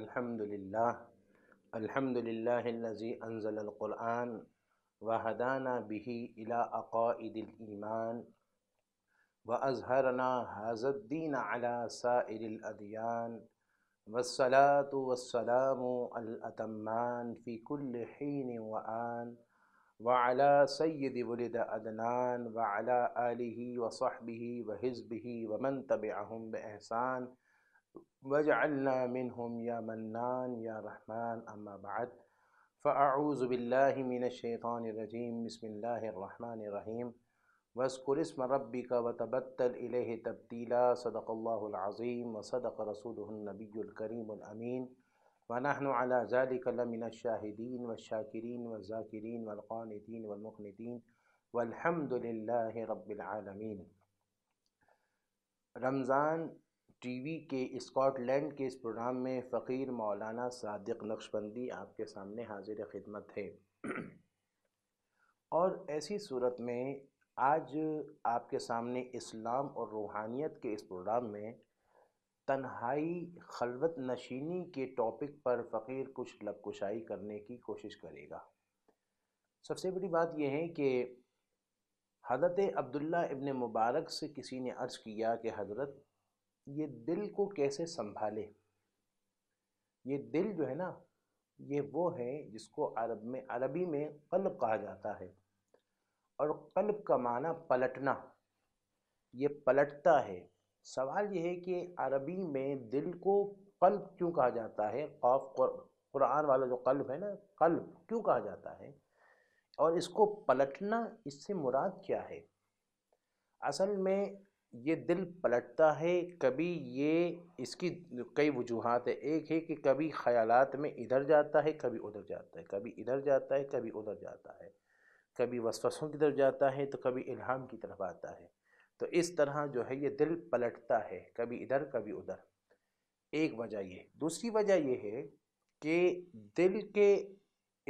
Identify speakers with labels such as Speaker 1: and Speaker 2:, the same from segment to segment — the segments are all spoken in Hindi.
Speaker 1: الحمد لله الحمد لله الذي أنزل القرآن وهدانا به إلى أقائد الإيمان وأظهرنا هذا الدين على سائر الأديان والصلاة والسلام الأتمان في كل حين وآن وعلى سيد ولد أدنان وعلى آله وصحبه وحزبه ومن تبعهم بإحسان वजअल्ना मिनहुम या मन्नान या रहमान अम्मा बाद फ़ाऊज़ बिल्लाशैतानरजीम बसमीम वस्कुरस्म रबी का वतबत्तल तब्दीला सदक़ल्लाज़ीम व सदक़ रसूलनबीकरीमीन वनहनजालिकमिन शाहिदीन व शाकिरीन व ज़ाकिरीन वलक़ानदीन वलमुखनदीन वलहमदिल्ला रबालमीन रमज़ान टीवी के स्कॉटलैंड के इस प्रोग्राम में फ़कीर मौलाना सादिक नक्शबंदी आपके सामने हाजिर खिदमत है और ऐसी सूरत में आज आपके सामने इस्लाम और रूहानियत के इस प्रोग्राम में तन्हाई खलवत नशीनी के टॉपिक पर फ़कीर कुछ लबकुशाई करने की कोशिश करेगा सबसे बड़ी बात यह है कि हज़रत अब्दुल्ला इब्ने मुबारक से किसी ने अर्ज़ किया कि हज़रत ये दिल को कैसे संभाले ये दिल जो है ना ये वो है जिसको अरब में अरबी में कल्ब कहा जाता है और कल्ब का माना पलटना ये पलटता है सवाल यह है कि अरबी में दिल को कल्ब क्यों कहा जाता है खौफ कुरान वाला जो कल्ब है ना कल्ब क्यों कहा जाता है और इसको पलटना इससे मुराद क्या है असल में ये दिल पलटता है कभी ये इसकी कई वजूहत है एक है कि कभी ख़यालात में इधर जाता है कभी उधर जाता है कभी इधर जाता है कभी उधर जाता है कभी वसवसों की तरफ जाता है तो कभी इल्हाम की तरफ आता है तो इस तरह जो है ये दिल पलटता है कभी इधर कभी उधर एक वजह ये दूसरी वजह ये है कि दिल के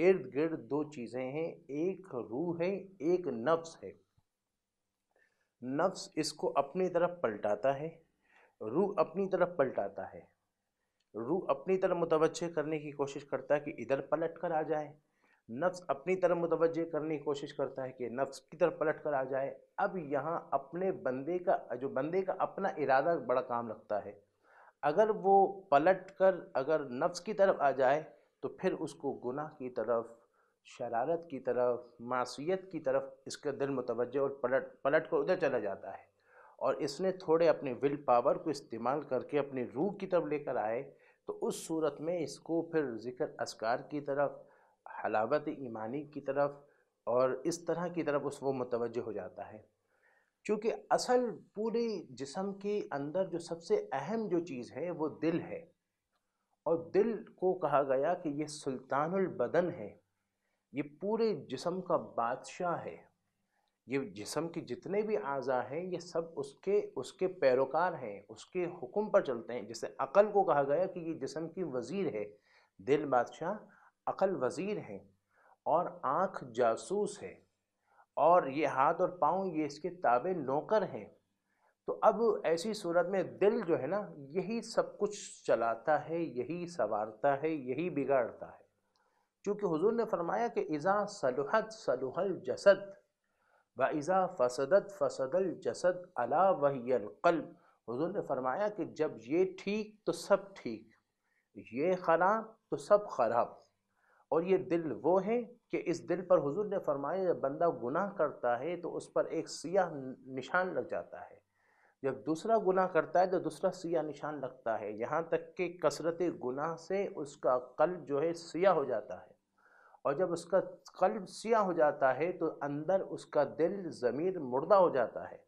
Speaker 1: इर्द गिर्द दो चीज़ें हैं एक रूह है एक नफ्स है नफ्स इसको अपनी तरफ पलटाता है रूह अपनी तरफ पलटाता है रूह अपनी तरफ मुतवजह करने की कोशिश करता है कि इधर पलट कर आ जाए नफ्स अपनी तरफ मुतवजह करने की कोशिश करता है कि नफ्स की तरफ पलट कर आ जाए अब यहाँ अपने बंदे का जो बंदे का अपना इरादा बड़ा काम लगता है अगर वो पलट कर अगर नफ्स की तरफ आ जाए तो फिर उसको गुनाह की तरफ शरारत की तरफ मासीत की तरफ इसका दिल मुतवजह और पलट पलट कर उधर चला जाता है और इसने थोड़े अपने विल पावर को इस्तेमाल करके अपनी रूह की तरफ लेकर आए तो उस सूरत में इसको फिर ज़िक्र असकार की तरफ हलावत ईमानी की तरफ और इस तरह की तरफ उस वो मुतवजह हो जाता है क्योंकि असल पूरे जिसम के अंदर जो सबसे अहम जो चीज़ है वो दिल है और दिल को कहा गया कि ये सुल्तानबदन बदन है ये पूरे जिसम का बादशाह है ये जिसम के जितने भी आज़ा हैं ये सब उसके उसके पैरोकार हैं उसके हुक्म पर चलते हैं जैसे अकल को कहा गया कि ये जिसम की वज़ीर है दिल बादशाह अकल वज़ीर है और आँख जासूस है और ये हाथ और पाँव ये इसके ताबे नौकर हैं तो अब ऐसी सूरत में दिल जो है ना यही सब कुछ चलाता है यही संवारता है यही बिगाड़ता है चूँकि हुजूर ने फरमाया कि इज़ा सलहत सलहल जसद व इज़ा फसदत फसदल जसद अला वहीकल्ब हुजूर ने फरमाया कि जब ये ठीक तो सब ठीक ये ख़राब तो सब ख़राब और ये दिल वो है कि इस दिल पर हुजूर ने फरमाया जब बंदा गुनाह करता है तो उस पर एक सियाह निशान लग जाता है जब दूसरा गुनाह करता है तो दूसरा सियाह निशान लगता है यहाँ तक कि कसरत गुनाह से उसका कल जो है सियाह हो जाता है और जब उसका कल्ब सियाह हो जाता है तो अंदर उसका दिल ज़मीर मुर्दा हो जाता है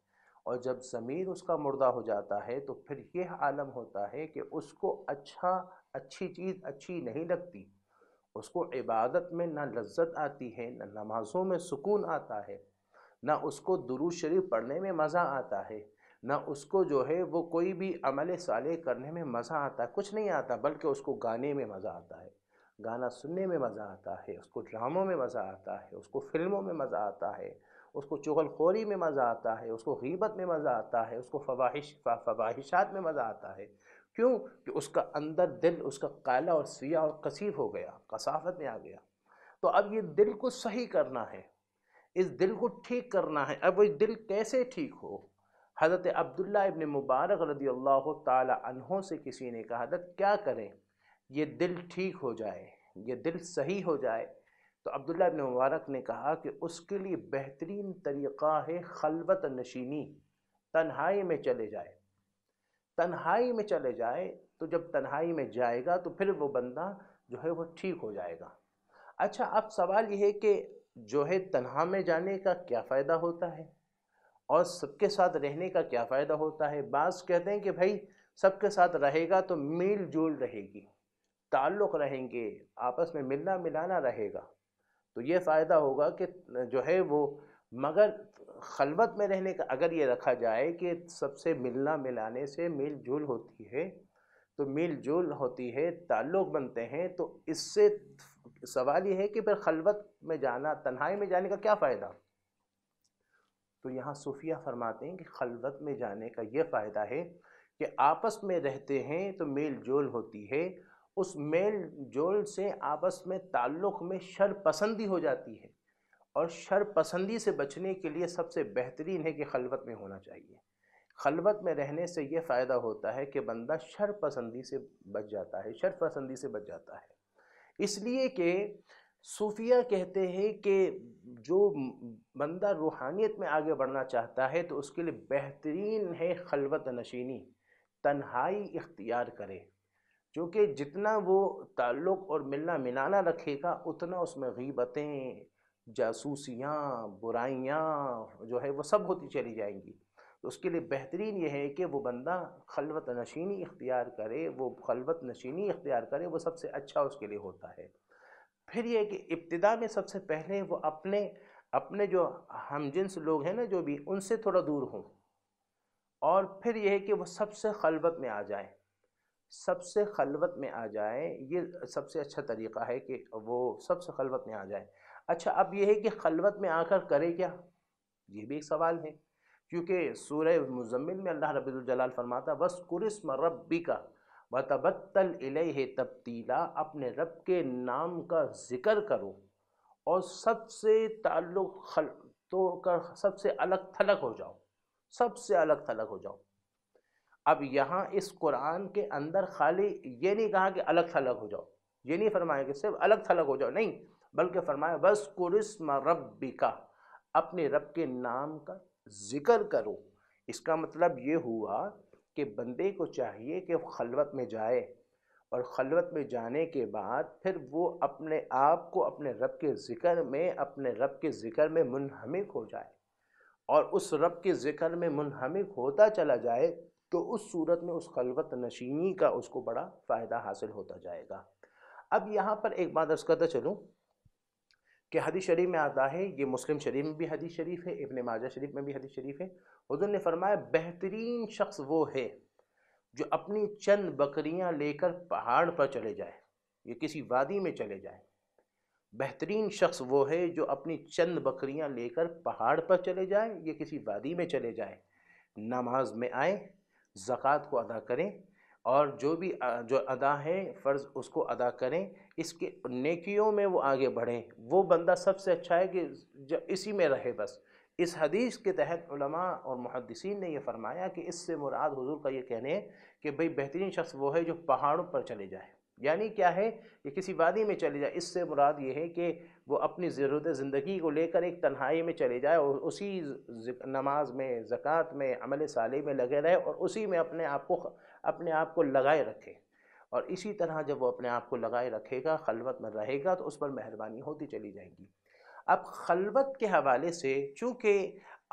Speaker 1: और जब ज़मीर उसका मुर्दा हो जाता है तो फिर यह आलम होता है कि उसको अच्छा अच्छी चीज़ अच्छी नहीं लगती उसको इबादत में ना लज्जत आती है ना नमाज़ों में सुकून आता है ना उसको दुरू शरीफ पढ़ने में मज़ा आता है ना उसको जो है वो कोई भी अमल साले करने में मज़ा आता है कुछ नहीं आता बल्कि उसको गाने में मज़ा आता है गाना सुनने में मज़ा आता है उसको ड्रामों में मज़ा आता है उसको फिल्मों में मज़ा आता है उसको चुगलखोरी में मज़ा आता है उसको गीबत में मज़ा आता है उसको फवाहिश फवाहिशात में मज़ा आता है क्यों कि उसका अंदर दिल उसका काला और सिया और कसीब हो गया कसाफत में आ गया तो अब ये दिल को सही करना है इस दिल को ठीक करना है अब वो दिल कैसे ठीक हो हज़रत अब्दुल्ला इबन मुबारक रदी अल्लाह तहों से किसी ने कहा था क्या करें ये दिल ठीक हो जाए ये दिल सही हो जाए तो अब्दुल्ला इबन मुबारक ने कहा कि उसके लिए बेहतरीन तरीक़ा है खलबत नशीनी तन्हाई में चले जाए तन्हाई में चले जाए तो जब तन्हाई में जाएगा तो फिर वो बंदा जो है वो ठीक हो जाएगा अच्छा अब सवाल यह है कि जो है तन्हा में जाने का क्या फ़ायदा होता है और सबके साथ रहने का क्या फ़ायदा होता है बाज़ कहते हैं कि भाई सबके साथ रहेगा तो मेल जोल रहेगी ताल्लुक़ रहेंगे आपस में मिलना मिलाना रहेगा तो ये फ़ायदा होगा कि जो है वो मगर खलबत में रहने का अगर ये रखा जाए कि सबसे मिलना मिलाने से मिल जुल होती है तो मिल जुल होती है ताल्लुक़ बनते हैं तो इससे सवाल ये है कि फिर खलबत में जाना तन्हाई में जाने का क्या फ़ायदा तो यहाँ सूफिया फरमाते हैं कि खलबत में जाने का ये फ़ायदा है कि आपस में रहते हैं तो मेल जोल होती है उस मेल जोल से आपस में ताल्लुक़ में शरपसंदी हो जाती है और शरपसंदी से बचने के लिए सबसे बेहतरीन है कि खलवत में होना चाहिए खलवत में रहने से ये फ़ायदा होता है कि बंदा शरपसंदी से बच जाता है शरपसंदी से बच जाता है इसलिए कि सूफिया कहते हैं कि जो बंदा रूहानियत में आगे बढ़ना चाहता है तो उसके लिए बेहतरीन है खलवत नशीनी तन्हाई इख्तियार करे क्योंकि जितना वो ताल्लुक़ और मिलना मिलाना रखेगा उतना उसमें गीबतें जासूसियाँ बुराइयाँ जो है वो सब होती चली जाएंगी तो उसके लिए बेहतरीन ये है कि वो बंदा खलवत नशीनी इख्तियार करे वो खलवत नशीनी इख्तियार करे वो सबसे अच्छा उसके लिए होता है फिर ये कि इब्तदा में सबसे पहले वो अपने अपने जो हम जिन्स लोग हैं ना जो भी उनसे थोड़ा दूर हों और फिर यह है कि वह सबसे खलबत में आ जाएँ सबसे खलवत में आ जाए ये सबसे अच्छा तरीक़ा है कि वो सबसे खलवत में आ जाए अच्छा अब यह है कि खलवत में आकर करे क्या ये भी एक सवाल है क्योंकि सूरह मुजम्मिल में अल्लाह रबाल फरमाता बस कुरस्म रबी का व तबत्तल इलह तब्दीला अपने रब के नाम का ज़िक्र करो और सबसे ताल्लुक़ खल तोड़ कर सबसे अलग थलग हो जाओ सबसे अलग थलग हो जाओ अब यहाँ इस कुरान के अंदर खाली ये नहीं कहा कि अलग थलग हो जाओ ये नहीं फरमाया कि सिर्फ अलग थलग हो जाओ नहीं बल्कि फरमाया बस कुरस्म रबी का अपने रब के नाम का जिक्र करो इसका मतलब ये हुआ कि बंदे को चाहिए कि खलवत में जाए और खलवत में जाने के बाद फिर वो अपने आप को अपने रब के ज़िक्र में अपने रब के ज़िक्र में मुनहमिक हो जाए और उस रब के ज़िक्र में मुनहमिक होता चला जाए तो उस सूरत में उस खलवत नशीनी का उसको बड़ा फ़ायदा हासिल होता जाएगा अब यहाँ पर एक बात अर्ज़ करता चलूँ कि हदीस शरीफ में आता है ये मुस्लिम शरीफ में भी हदीस शरीफ है इबन माजा शरीफ में भी हदीस शरीफ है हजूर ने फरमाया बेहतरीन शख्स वो है जो अपनी चंद बकरियाँ लेकर पहाड़ पर चले जाए ये किसी वादी में चले जाए बेहतरीन शख्स वो है जो अपनी चंद बकरियाँ लेकर पहाड़ पर चले जाए या किसी वादी में चले जाए नमाज में आए ज़क़़त को अदा करें और जो भी जो अदा है फ़र्ज़ उसको अदा करें इसके नेकियों में वो आगे बढ़ें वो बंदा सबसे अच्छा है कि जब इसी में रहे बस इस हदीस के तहत उलमा और मुहदसिन ने यह फरमाया कि इससे मुराद हजूर का ये कहने कि भाई बेहतरीन शख्स वो है जो पहाड़ों पर चले जाए यानी क्या है कि किसी वादी में चले जाए इससे मुराद ये है कि वो अपनी ज़रूरत ज़िंदगी को लेकर एक तन्हाई में चले जाए और उसी नमाज में ज़क़़त में अमल साले में लगे रहे और उसी में अपने आप को अपने आप को लगाए रखे और इसी तरह जब वो अपने आप को लगाए रखेगा खलवत में रहेगा तो उस पर मेहरबानी होती चली जाएगी अब खलवत के हवाले से चूँकि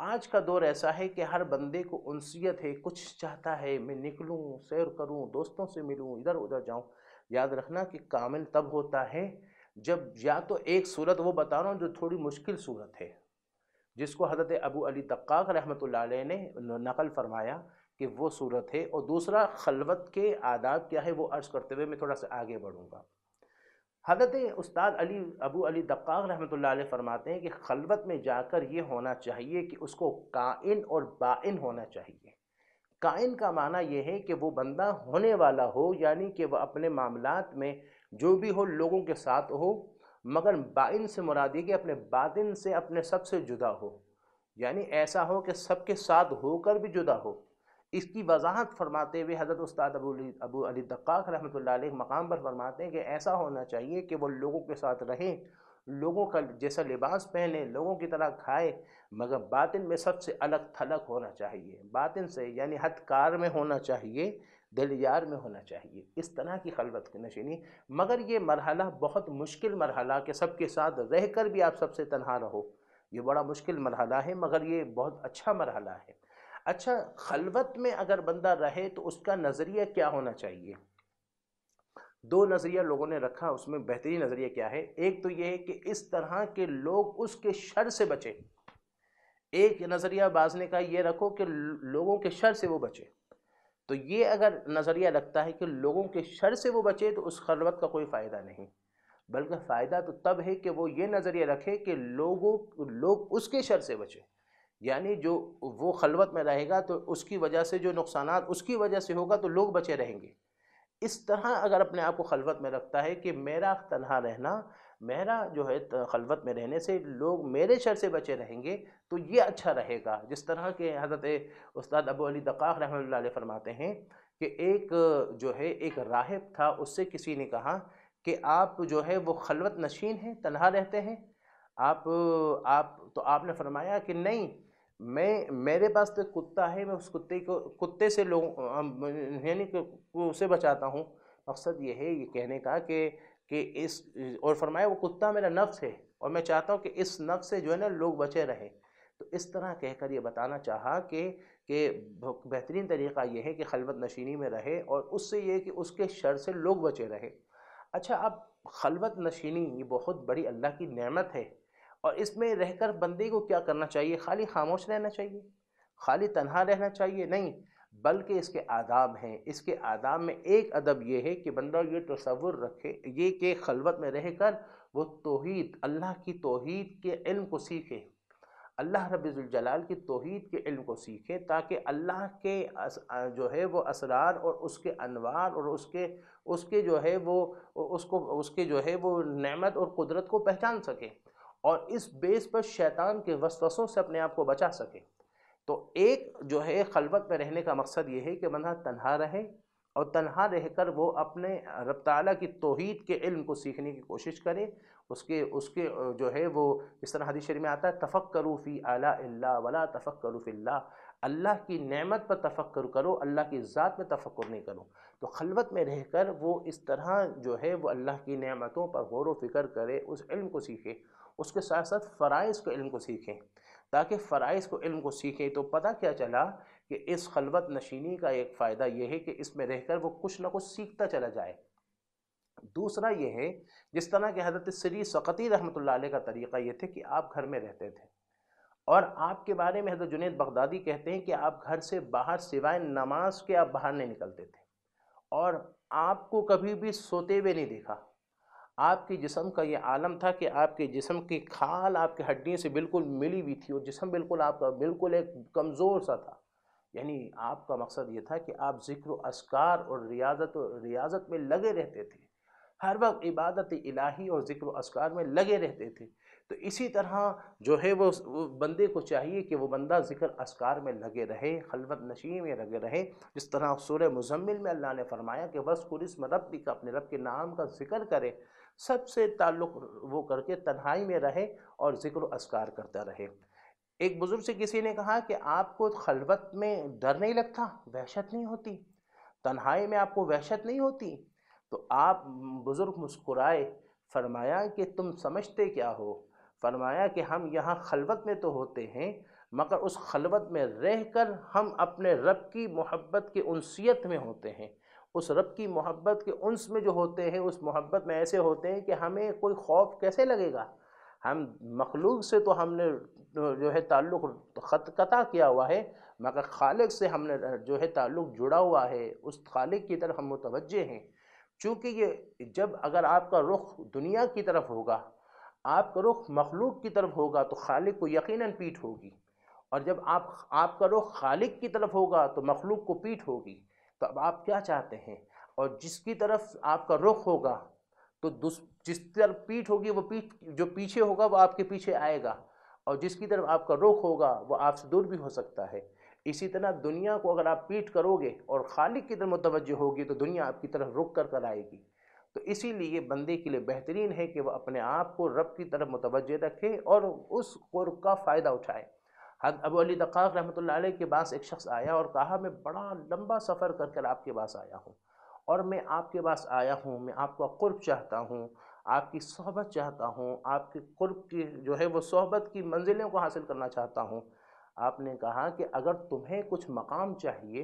Speaker 1: आज का दौर ऐसा है कि हर बंदे को उनसीयत है कुछ चाहता है मैं निकलूं सैर करूं दोस्तों से मिलूं इधर उधर जाऊं याद रखना कि कामिल तब होता है जब या तो एक सूरत वो बता रहा हूँ जो थोड़ी मुश्किल सूरत है जिसको हज़रत अबू अली दक्काक रहमत ने नकल फरमाया कि वो सूरत है और दूसरा खलवत के आदाब क्या है वो अर्ज़ करते हुए मैं थोड़ा सा आगे बढ़ूँगा हजरत उस्ताद अली अबू अली दक्का रहमत फरमाते हैं कि खलबत में जाकर ये होना चाहिए कि उसको कायन और बान होना चाहिए कायन का माना यह है कि वो बंदा होने वाला हो यानी कि वह अपने मामलों में जो भी हो लोगों के साथ हो मगर बाइन से मुरादी के अपने बादन से अपने सबसे जुदा हो यानी ऐसा हो कि सबके साथ होकर भी जुदा हो इसकी वजाहत फरमाते हुए हज़रत उस्ताद अबू अबू अली दक्काक रहमत मकाम पर फरमाते हैं कि ऐसा होना चाहिए कि वो लोगों के साथ रहें लोगों का जैसा लिबास पहने लोगों की तरह खाए मगर बातिन में सबसे अलग थलग होना चाहिए बातिन से यानी हथकार में होना चाहिए यार में होना चाहिए इस तरह की खलबत की नशीनी मगर ये मरहला बहुत मुश्किल मरहला के सबके साथ रह कर भी आप सबसे तनहा रहो ये बड़ा मुश्किल मरहला है मगर ये बहुत अच्छा मरहला है अच्छा खलवत में अगर बंदा रहे तो उसका नज़रिया क्या होना चाहिए दो नज़रिया लोगों ने रखा उसमें बेहतरीन नज़रिया क्या है एक तो ये है कि इस तरह के लोग उसके शर से बचें एक नज़रिया बाजने का ये यह रखो कि लोगों के शर से वो बचे तो ये अगर नज़रिया लगता है कि लोगों के शर से वो बचे तो उस खलवत का कोई फ़ायदा नहीं बल्कि फ़ायदा तो तब है कि वो ये नज़रिया रखे कि लोगों लोग उसके शर से बचे यानी जो वो खलवत में रहेगा तो उसकी वजह से जो नुकसान उसकी वजह से होगा तो लोग बचे रहेंगे इस तरह अगर अपने आप को खलवत में रखता है कि मेरा तनहा रहना मेरा जो है खलवत में रहने से लोग मेरे शर से बचे रहेंगे तो ये अच्छा रहेगा जिस तरह के हज़रत उस्ताद अबू अली दकाक रहमल फरमाते हैं कि एक जो है एक राहब था उससे किसी ने कहा कि आप जो है वो खलवत नशीन हैं तनहा रहते हैं आप आप तो आपने फरमाया कि नहीं मैं मेरे पास तो कुत्ता है मैं उस कुत्ते को कुत्ते से लोग यानी उसे बचाता हूँ मकसद ये है ये कहने का कि कि इस और फरमाया वो कुत्ता मेरा नफ्स है और मैं चाहता हूँ कि इस नफ्स से जो है ना लोग बचे रहे तो इस तरह कहकर ये बताना चाहा कि कि बेहतरीन तरीका यह है कि खलबत नशीनी में रहे और उससे ये कि उसके शर से लोग बचे रहे अच्छा अब खलबत नशीनी ये बहुत बड़ी अल्लाह की नेमत है और इसमें रहकर बंदे को क्या करना चाहिए खाली खामोश रहना चाहिए खाली तनहा रहना चाहिए नहीं बल्कि इसके आदाब हैं इसके आदाब में एक अदब यह है कि बंदा ये तस्वुर रखे ये कि खलवत में रह कर वो तोहद अल्लाह की तोहद के इल्म को सीखे अल्लाह रबाल की तोहद के इल्म को सीखे ताकि अल्लाह के जो है वो असरार और उसके अनवार और उसके उसके जो है वो उसको उसके जो है वो नेमत और कुदरत को पहचान सके और इस बेस पर शैतान के वसवसों से अपने आप को बचा सके तो एक जो है खलबत में रहने का मकसद ये है कि बंदा तन्हा रहे और तन्हा रहकर वो अपने रब ताली की तोहद के इल्म को सीखने की कोशिश करे उसके उसके जो है वो इस तरह हदीश में आता है तफ़क्करू फ़ी अला वला तफ़क्करू फ़िल्ला अल्लाह की नेमत पर तफ़क्र करो अल्लाह की ज़ात में तफ़क्र नहीं करो तो खलवत में रह कर वो इस तरह जो है वो अल्लाह की नेमतों पर गौर व फिक्र करे उस इल्म को सीखे उसके साथ साथ फ़राइज़ के इल्म को सीखें ताकि फ़राइज़ को इल्म को सीखें तो पता क्या चला कि इस खलबत नशीनी का एक फ़ायदा यह है कि इसमें रहकर वो कुछ ना कुछ सीखता चला जाए दूसरा ये है जिस तरह के हजरत सरी सक़ती रहमत का तरीक़ा ये थे कि आप घर में रहते थे और आपके बारे में हजरत जुनेद बगदादी कहते हैं कि आप घर से बाहर सिवाय नमाज के आप बाहर नहीं निकलते थे और आपको कभी भी सोते हुए नहीं देखा आपके जिसम का ये आलम था कि आपके जिसम की खाल आपके हड्डियों से बिल्कुल मिली हुई थी और जिसम बिल्कुल आपका बिल्कुल एक कमज़ोर सा था यानी आपका मकसद ये था कि आप जिक्र असकार और रियाजत और रियाजत में लगे रहते थे हर वक्त इबादत इलाही और जिक्र असकार में लगे रहते थे तो इसी तरह जो है वो, बंदे को चाहिए कि वो बंदा जिक्र असकार में लगे रहे खलवत नशी में लगे रहे जिस तरह सूर्य मुजम्मिल में अल्लाह ने फरमाया कि बस खुरस्म रब का अपने रब के नाम का जिक्र करें सबसे ताल्लुक़ वो करके तन्हाई में रहे और ज़िक्र असकार करता रहे एक बुज़ुर्ग से किसी ने कहा कि आपको खलबत में डर नहीं लगता वहशत नहीं होती तन्हाई में आपको वहशत नहीं होती तो आप बुज़ुर्ग मुस्कुराए फरमाया कि तुम समझते क्या हो फरमाया कि हम यहाँ खलबत में तो होते हैं मगर उस खलबत में रह कर हम अपने रब की मोहब्बत की उनसीत में होते हैं उस रब की मोहब्बत के उन्स में जो होते हैं उस मोहब्बत में ऐसे होते हैं कि हमें कोई खौफ कैसे लगेगा हम मखलूक से तो हमने जो है ताल्लुक़ खत कता किया हुआ है मगर खालिक से हमने जो है ताल्लुक़ जुड़ा हुआ है उस खालिक की तरफ हम मुतवजह हैं चूँकि ये जब अगर आपका रुख दुनिया की तरफ होगा आपका रुख मखलूक की तरफ होगा तो खालिक को यकीनन पीठ होगी और जब आप आपका रुख खालिक की तरफ होगा तो मखलूक को पीठ होगी तो अब आप क्या चाहते हैं और जिसकी तरफ आपका रुख होगा तो जिस तरफ पीठ होगी वो पीठ जो पीछे होगा वो आपके पीछे आएगा और जिसकी तरफ आपका रुख होगा वो आपसे दूर भी हो सकता है इसी तरह दुनिया को अगर आप पीठ करोगे और खालिक की तरफ मुतवजह होगी तो दुनिया आपकी तरफ रुक कर कर आएगी तो इसीलिए बंदे के लिए बेहतरीन है कि वह अपने आप को रब की तरफ मुतवजह रखे और उस कुर का फ़ायदा उठाए अब अली दक़ाक़ रहमत के पास एक शख्स आया और कहा मैं बड़ा लंबा सफ़र कर कर आपके पास आया हूँ और मैं आपके पास आया हूँ मैं आपका कुर्ब चाहता हूँ आपकी सोहबत चाहता हूँ आपके कुर्ब की जो है वो सोहबत की मंजिलों को हासिल करना चाहता हूँ आपने कहा कि अगर तुम्हें कुछ मकाम चाहिए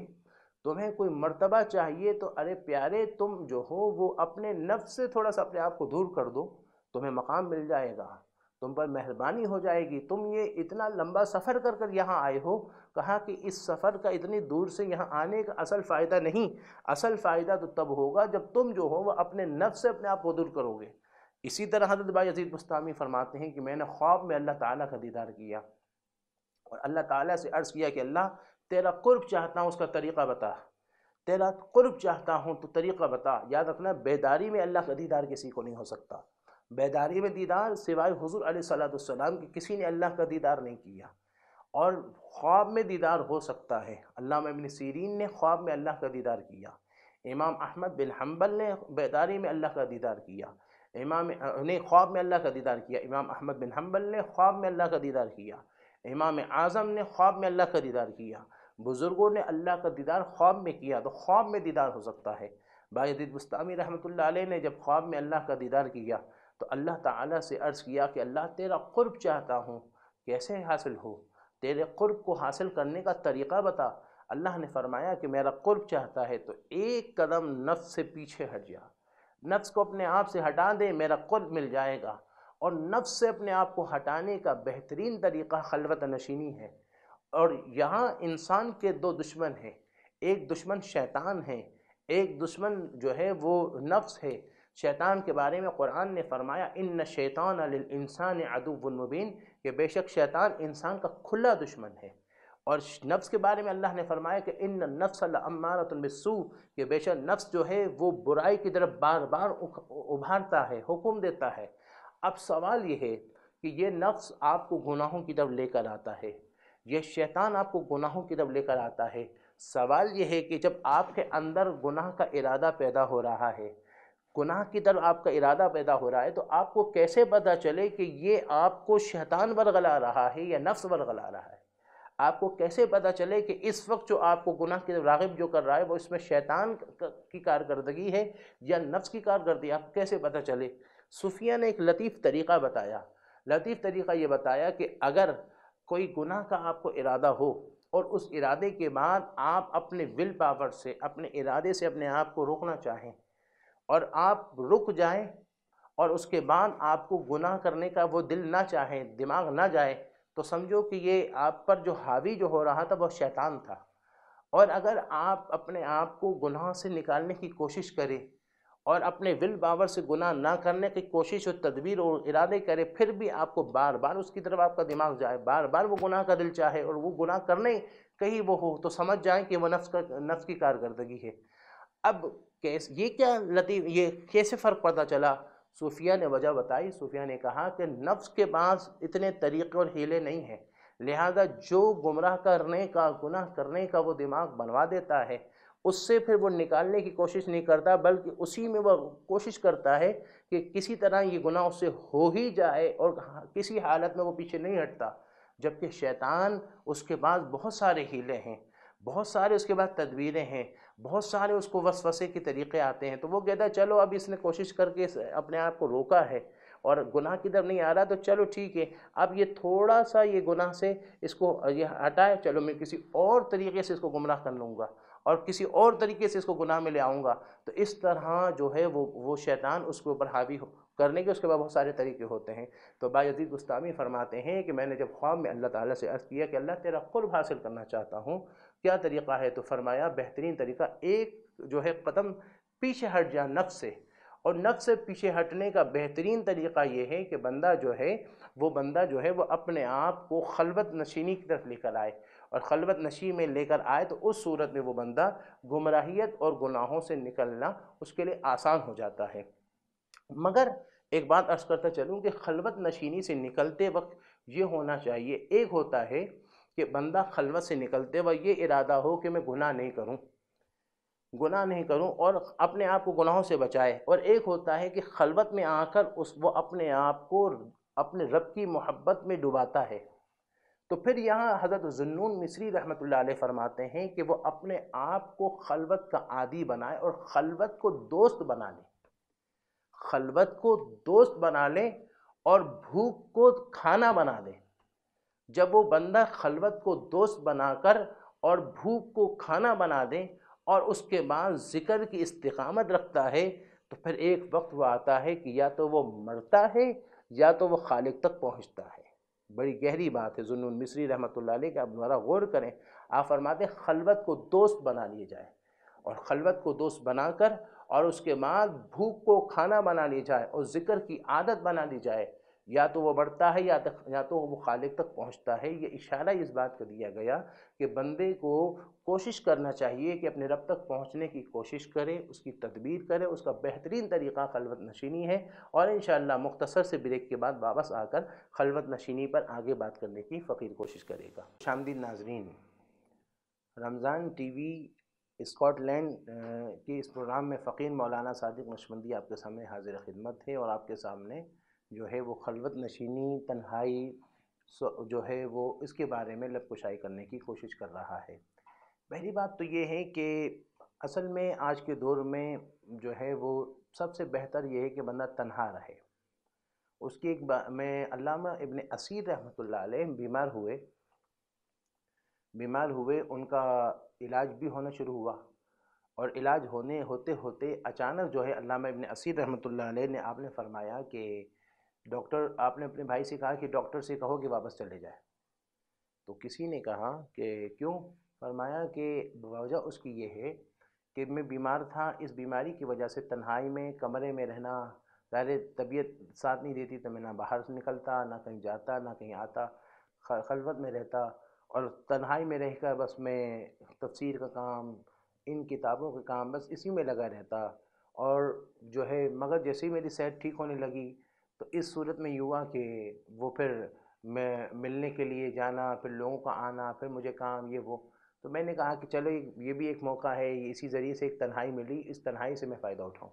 Speaker 1: तुम्हें कोई मर्तबा चाहिए तो अरे प्यारे तुम जो हो वो अपने नफ्स से थोड़ा सा अपने आप को दूर कर दो तुम्हें मकाम मिल जाएगा तुम पर मेहरबानी हो जाएगी तुम ये इतना लंबा सफ़र कर कर यहाँ आए हो कहा कि इस सफ़र का इतनी दूर से यहाँ आने का असल फ़ायदा नहीं असल फ़ायदा तो तब होगा जब तुम जो हो वह अपने नफ़ से अपने आप को दूर करोगे इसी तरह हजरत भाई अजीत मुस्तामी फरमाते हैं कि मैंने ख्वाब में अल्लाह ताला का दीदार किया और अल्लाह ताला से अर्ज़ किया कि अल्लाह तेरा कुर्ब चाहता हूँ उसका तरीक़ा बता तेरा कुर्ब चाहता हूँ तो तरीक़ा बता याद रखना बेदारी में अल्लाह का दीदार किसी को नहीं हो सकता बेदारी में दीदार सिवाय हजूर सलाम के किसी ने अल्लाह का दीदार नहीं किया और ख्वाब में दीदार हो सकता है अल्लाह अबिन सीरीन ने ख्वाब में अल्लाह का दीदार किया इमाम अहमद बिन हम्बल ने बेदारी में अल्लाह का दीदार किया इमाम ने ख्वाब में अल्लाह का दीदार किया इमाम अहमद बिन हम्बल ने ख्वाब में अल्लाह का दीदार किया इमाम आज़म ने ख्वाब में अल्लाह का दीदार किया बुज़ुर्गों ने अल्लाह का दीदार ख्वाब में किया तो ख्वाब में दीदार हो सकता है बायदीद मुस्तमी रहमत ने जब ख्वाब में अल्लाह का दीदार किया तो अल्लाह ताला से अर्ज़ किया कि अल्लाह तेरा क़ुर्ब चाहता हूँ कैसे हासिल हो तेरे क़ुर्ब को हासिल करने का तरीक़ा बता अल्लाह ने फरमाया कि मेरा क़ुर्ब चाहता है तो एक कदम नफ्स से पीछे हट जा नफ्स को अपने आप से हटा दे मेरा क़ुर्ब मिल जाएगा और नफ्स से अपने आप को हटाने का बेहतरीन तरीक़ा खलवत नशीनी है और यहाँ इंसान के दो दुश्मन हैं एक दुश्मन शैतान है एक दुश्मन जो है वो नफ्स है शैतान के बारे में कुरान ने फरमाया इन शैतान शैतान इंसान अदुबुलमुबीन कि बेशक शैतान इंसान का खुला दुश्मन है और नफ्स के बारे में अल्लाह ने फरमाया कि इन नफ्स अम्मारतमसू कि बेशक नफ्स जो है वो बुराई की तरफ बार बार उभारता है हुक्म देता है अब सवाल यह है कि ये नफ्स आपको गुनाहों की तरफ लेकर आता है यह शैतान आपको गुनाहों की तरफ लेकर आता है सवाल यह है कि जब आपके अंदर गुनाह का इरादा पैदा हो रहा है गुनाह की तरफ आपका इरादा पैदा हो रहा है तो आपको कैसे पता चले कि ये आपको शैतान बरगला रहा है या नफ्स बरगला रहा है आपको कैसे पता चले कि इस वक्त जो आपको गुनाह की रागब जो कर रहा है वो इसमें शैतान की कारकर्दगी है या नफ्स की कारकर्दगी आप कैसे पता चले सूफिया ने एक लतीफ़ तरीक़ा बताया लतीफ़ तरीक़ा ये बताया कि अगर कोई गुनाह का आपको इरादा हो और उस इरादे के बाद आप अपने विल पावर से अपने इरादे से अपने आप को रोकना चाहें और आप रुक जाएं और उसके बाद आपको गुनाह करने का वो दिल ना चाहे दिमाग ना जाए तो समझो कि ये आप पर जो हावी जो हो रहा था वह शैतान था और अगर आप अपने आप को गुनाह से निकालने की कोशिश करें और अपने विल पावर से गुनाह ना करने की कोशिश और तदबीर और इरादे करें फिर भी आपको बार बार उसकी तरफ आपका दिमाग जाए बार बार वो गुनाह का दिल चाहे और वो गुनाह करने कहीं वो हो तो समझ जाए कि वह नफ्स का नफ्स की कारकर्दगी है अब कैस ये क्या लतीफ ये कैसे फ़र्क पड़ता चला सूफिया ने वजह बताई सूफिया ने कहा कि नफ्स के पास इतने तरीक़े और हीले नहीं हैं लिहाजा जो गुमराह करने का गुनाह करने का वो दिमाग बनवा देता है उससे फिर वो निकालने की कोशिश नहीं करता बल्कि उसी में वह कोशिश करता है कि किसी तरह ये गुनाह उससे हो ही जाए और हाँ, किसी हालत में वो पीछे नहीं हटता जबकि शैतान उसके पास बहुत सारे हीले हैं बहुत सारे उसके बाद तदवीरें हैं बहुत सारे उसको वसवसे के तरीक़े आते हैं तो वो कहता है चलो अब इसने कोशिश करके अपने आप को रोका है और गुनाह की तरफ नहीं आ रहा तो चलो ठीक है अब ये थोड़ा सा ये गुनाह से इसको ये हटाए चलो मैं किसी और तरीके से इसको गुमराह कर लूँगा और किसी और तरीके से इसको गुनाह में ले आऊँगा तो इस तरह जो है वो वो शैतान उसके ऊपर हावी हो करने के उसके बाद बहुत सारे तरीके होते हैं तो बाजीद गुस्तामी फरमाते हैं कि मैंने जब ख्वाब में अल्लाह ताला से अर्ज़ किया कि अल्लाह तेरा कुर्ब हासिल करना चाहता हूँ क्या तरीक़ा है तो फरमाया बेहतरीन तरीका एक जो है कदम पीछे हट जा नफ से और नफ से पीछे हटने का बेहतरीन तरीका ये है कि बंदा जो है वो बंदा जो है वो अपने आप को खलबत नशीनी की तरफ लेकर आए और खलबत नशी में लेकर आए तो उस सूरत में वो बंदा गुमराहियत और गुनाहों से निकलना उसके लिए आसान हो जाता है मगर एक बात अर्ज़ करता चलूँ कि खलबत नशीनी से निकलते वक्त ये होना चाहिए एक होता है कि बंदा खलवत से निकलते वह ये इरादा हो कि मैं गुनाह नहीं करूं गुनाह नहीं करूं और अपने आप को गुनाहों से बचाए और एक होता है कि खलवत में आकर उस वो अपने आप को अपने रब की मोहब्बत में डुबाता है तो फिर यहाँ हज़रत जुन्नून मिसरी रहमत फरमाते हैं कि वो अपने आप को खलवत का आदि बनाए और खलवत को दोस्त बना लें खलवत को दोस्त बना लें और भूख को खाना बना लें जब वो बंदा खलवत को दोस्त बनाकर और भूख को खाना बना दे और उसके बाद ज़िक्र की इस्तकामत रखता है तो फिर एक वक्त वह आता है कि या तो वो मरता है या तो वो खालिक तक पहुंचता है बड़ी गहरी बात है जुनून मिसरी रहमत के आप दोबारा गौर करें आप फरमाते खलवत को दोस्त बना लिए जाए और खलवत को दोस्त बनाकर और उसके बाद भूख को खाना बना लिया जाए और ज़िक्र की आदत बना ली जाए या तो वो बढ़ता है या तक या तो वो खालिक तक पहुंचता है ये इशारा इस बात का दिया गया कि बंदे को कोशिश करना चाहिए कि अपने रब तक पहुंचने की कोशिश करे उसकी तदबीर करे उसका बेहतरीन तरीक़ा खलवत नशीनी है और इन मुख्तसर से ब्रेक के बाद वापस आकर खलवत नशीनी पर आगे बात करने की फ़कीर कोशिश करेगा शामदीन नाजरीन रमज़ान टी वी स्कॉटलैंड के इस प्रोग्राम में फ़कीर मौलाना सदक नशबंदी आपके सामने हाजिर खिदमत है और आपके सामने जो है वो खलवत नशीनी तन्हाई जो है वो इसके बारे में लबकुशाई करने की कोशिश कर रहा है पहली बात तो ये है कि असल में आज के दौर में जो है वो सबसे बेहतर ये है कि बंदा तन्हा रहे उसकी एक मैं अल्लामा इबन असीर अलैह बीमार हुए बीमार हुए उनका इलाज भी होना शुरू हुआ और इलाज होने होते होते अचानक जो है अल्लामा इबन असीर अलैह ने आपने फरमाया कि डॉक्टर आपने अपने भाई से कहा कि डॉक्टर से कहो कि वापस चले जाए तो किसी ने कहा कि क्यों फरमाया कि वजह उसकी ये है कि मैं बीमार था इस बीमारी की वजह से तन्हाई में कमरे में रहना पहले तबीयत साथ नहीं देती तो मैं ना बाहर निकलता ना कहीं जाता ना कहीं आता खलवत में रहता और तन्हाई में रहकर बस मैं तफसीर का काम इन किताबों का काम बस इसी में लगा रहता और जो है मगर जैसे ही मेरी सेहत ठीक होने लगी तो इस सूरत में युवा के वो फिर मैं मिलने के लिए जाना फिर लोगों का आना फिर मुझे काम ये वो तो मैंने कहा कि चलो ये भी एक मौका है इसी ज़रिए से एक तन्हाई मिली इस तन्हाई से मैं फ़ायदा उठाऊँ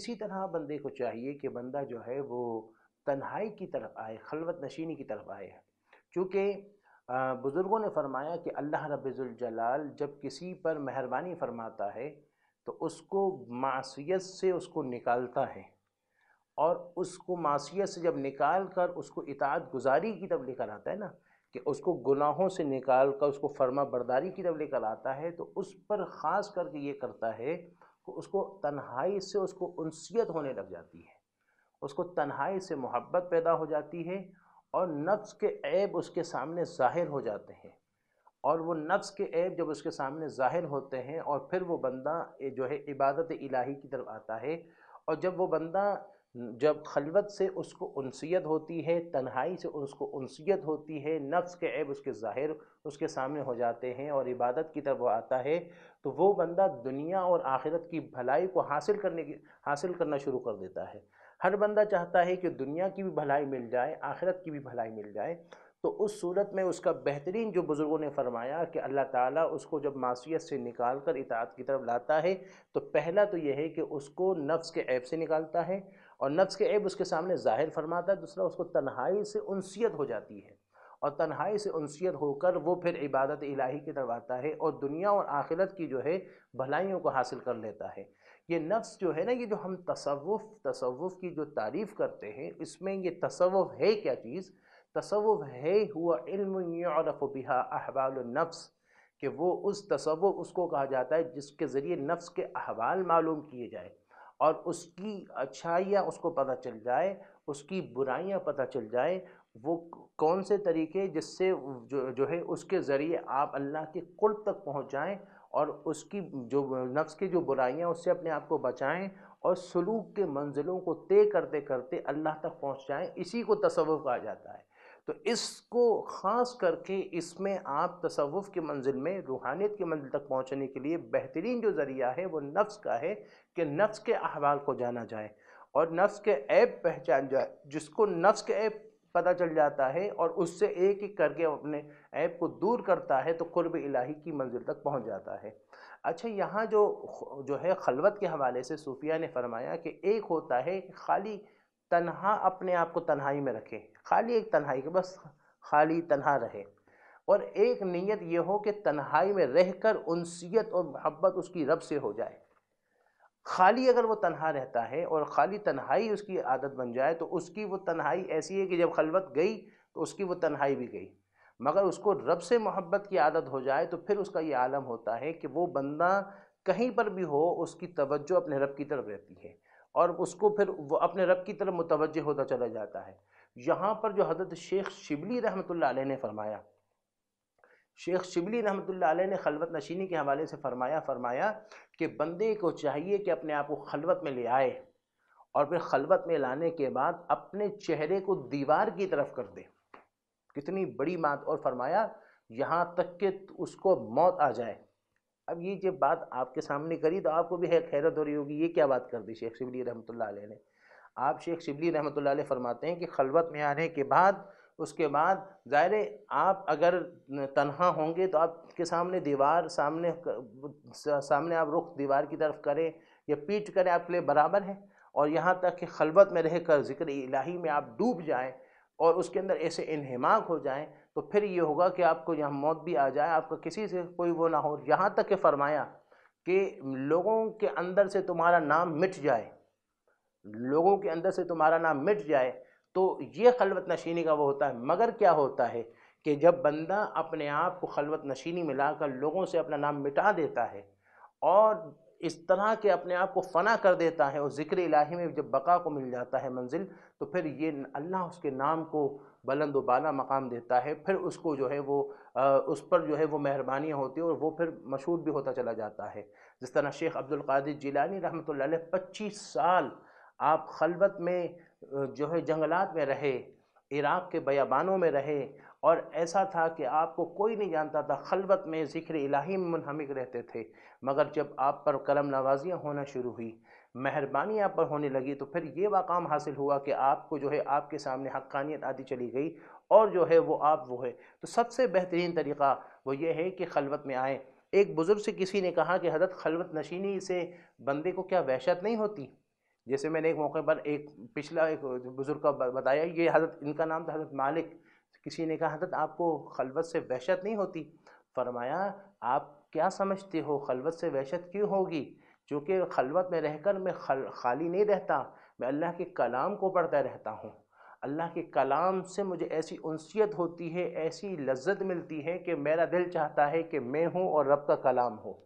Speaker 1: इसी तरह बंदे को चाहिए कि बंदा जो है वो तन्हाई की तरफ आए खलवत नशीनी की तरफ आए चूँकि बुज़ुर्गों ने फरमाया कि अल्लाह रबाल जब किसी पर मेहरबानी फरमाता है तो उसको मासीत से उसको निकालता है और उसको मासीत से जब निकाल कर उसको इताद गुजारी की तब लेकर आता है ना कि उसको गुनाहों से निकाल कर उसको फर्मा बरदारी की तरफ लेकर आता है तो उस पर ख़ास करके ये करता है कि उसको तन्हाई से उसको उनसीत होने लग जाती है उसको तन्हाई से मोहब्बत पैदा हो जाती है और नफ्स के ऐब उसके सामने ज़ाहिर हो जाते हैं और वो नफ्स के ऐब जब उसके सामने ज़ाहिर होते हैं और फिर वो बंदा जो है इबादत इलाही की तरफ आता है और जब वो बंदा जब खलवत से उसको उनसीत होती है तन्हाई से उसको उनसीत होती है नफ्स के ऐब उसके ज़ाहिर उसके सामने हो जाते हैं और इबादत की तरफ आता है तो वो बंदा दुनिया और आखिरत की भलाई को हासिल करने की हासिल करना शुरू कर देता है हर बंदा चाहता है कि दुनिया की भी भलाई मिल जाए आखिरत की भी भलाई मिल जाए तो उस सूरत में उसका बेहतरीन जो बुज़ुर्गों ने फरमाया कि अल्लाह ताला उसको जब मासीत से निकाल कर इतात की तरफ लाता है तो पहला तो यह है कि उसको नफ्स के ऐप से निकालता है और नफ्स के ऐब उसके सामने ज़ाहिर फरमाता है दूसरा उसको तन्हाई से उनसीत हो जाती है और तन्हाई से उनसीत होकर वो फिर इबादत इलाही की तरफ आता है और दुनिया और आखिरत की जो है भलाइयों को हासिल कर लेता है ये नफ्स जो है ना ये जो हम तसवुफ़ तसवुफ़ की जो तारीफ़ करते हैं इसमें ये तसवुफ़ है क्या चीज़ तसवुफ़ है हुआ इल्मफ़ बिहा अहबालनफ्स कि वो उस तसवुफ़ उसको कहा जाता है जिसके ज़रिए नफ्स के अहवाल मालूम किए जाए और उसकी अच्छाइयाँ उसको पता चल जाए उसकी बुराइयाँ पता चल जाए वो कौन से तरीके जिससे जो जो है उसके ज़रिए आप अल्लाह के कुल तक पहुँच जाएँ और उसकी जो नफ्स की जो बुराइयाँ उससे अपने आप को बचाएँ और सलूक के मंजिलों को तय करते करते अल्लाह तक पहुँच जाएँ इसी को तसवुफ़ कहा जाता है तो इसको ख़ास करके इसमें आप तसवुफ़ की मंजिल में रूहानियत की मंजिल तक पहुँचने के लिए बेहतरीन जो ज़रिया है वो नफ्स का है कि नफ्स के अहवाल को जाना जाए और नफ्स के ऐप पहचान जाए जिसको नफ्स के ऐप पता चल जाता है और उससे एक एक करके अपने ऐप को दूर करता है तो कुर्ब इलाही की मंजिल तक पहुँच जाता है अच्छा यहाँ जो जो है खलवत के हवाले से सूफिया ने फरमाया कि एक होता है खाली तन्हा अपने आप को तन्हाई में रखें खाली एक तन्हाई के बस खाली तन्हा रहे और एक नीयत यह हो कि तन्हाई में रहकर उनसीयत और मोहब्बत उसकी रब से हो जाए खाली अगर वो तन्हा रहता है और खाली तन्हाई उसकी आदत बन जाए तो उसकी वो तन्हाई ऐसी है कि जब खलवत गई तो उसकी वो तन्हाई भी गई मगर उसको रब से मोहब्बत की आदत हो जाए तो फिर उसका ये आलम होता है कि वो बंदा कहीं पर भी हो उसकी तवज्जो अपने रब की तरफ रहती है और उसको फिर अपने रब की तरफ मुतवजह होता चला जाता है यहाँ पर जो हजरत शेख शिबली रहमत ने फरमाया शेख शिबली रहमत ने खलवत नशीनी के हवाले से फरमाया फरमाया कि बंदे को चाहिए कि अपने आप को खलवत में ले आए और फिर खलवत में लाने के बाद अपने चेहरे को दीवार की तरफ कर दे कितनी बड़ी बात और फरमाया यहाँ तक कि उसको मौत आ जाए अब ये जब बात आपके सामने करी तो आपको भी है हैरत हो रही होगी ये क्या बात कर दी शेख शिबली रहमत ने आप शेख शिबली रहमत फरमाते हैं कि खलबत में आने के बाद उसके बाद ज़ाहिर आप अगर तनहा होंगे तो आपके सामने दीवार सामने सामने आप रुख दीवार की तरफ करें या पीट करें आपके लिए बराबर है और यहाँ तक कि खलबत में रहकर जिक्र इलाही में आप डूब जाएँ और उसके अंदर ऐसे इन्हमाक हो जाएँ तो फिर ये होगा कि आपको यहाँ मौत भी आ जाए आपका किसी से कोई वो ना हो यहाँ तक के फरमाया कि लोगों के अंदर से तुम्हारा नाम मिट जाए लोगों के अंदर से तुम्हारा नाम मिट जाए तो ये खलवत नशीनी का वो होता है मगर क्या होता है कि जब बंदा अपने आप को खलवत नशीनी मिलाकर लोगों से अपना नाम मिटा देता है और इस तरह के अपने आप को फ़ना कर देता है और ज़िक्र इलाही में जब बका को मिल जाता है मंजिल तो फिर ये अल्लाह उसके नाम को बुलंद वाला मकाम देता है फिर उसको जो है वो आ, उस पर जो है वो मेहरबानियाँ होती है और वो फिर मशहूर भी होता चला जाता है जिस तरह शेख अब्दुल्कादिर जिलानी रहमत पच्चीस साल आप खलबत में जो है जंगलात में रहे इराक़ के बयाबानों में रहे और ऐसा था कि आपको कोई नहीं जानता था खलबत में ज़िक्र इलाही मुनहमिक रहते थे मगर जब आप पर कलम नवाजियाँ होना शुरू हुई मेहरबानी आप पर होने लगी तो फिर ये वाकाम हासिल हुआ कि आपको जो है आपके सामने हक्कानियत आती चली गई और जो है वो आप वो है तो सबसे बेहतरीन तरीक़ा वो ये है कि खलबत में आए एक बुज़ुर्ग से किसी ने कहा कि हजरत खलबत नशीनी से बंदे को क्या वहशत नहीं होती जैसे मैंने एक मौके पर एक पिछला एक बुज़ुर्ग का बताया ये हजरत इनका नाम था हजरत मालिक किसी ने कहा हजरत आपको खलवत से वहशत नहीं होती फरमाया आप क्या समझते हो खलवत से वहशत क्यों होगी जो कि खलवत में रहकर मैं खल खाली नहीं रहता मैं अल्लाह के कलाम को पढ़ता रहता हूँ अल्लाह के कलाम से मुझे ऐसी उनसीत होती है ऐसी लज्जत मिलती है कि मेरा दिल चाहता है कि मैं हूँ और रब का कलाम हो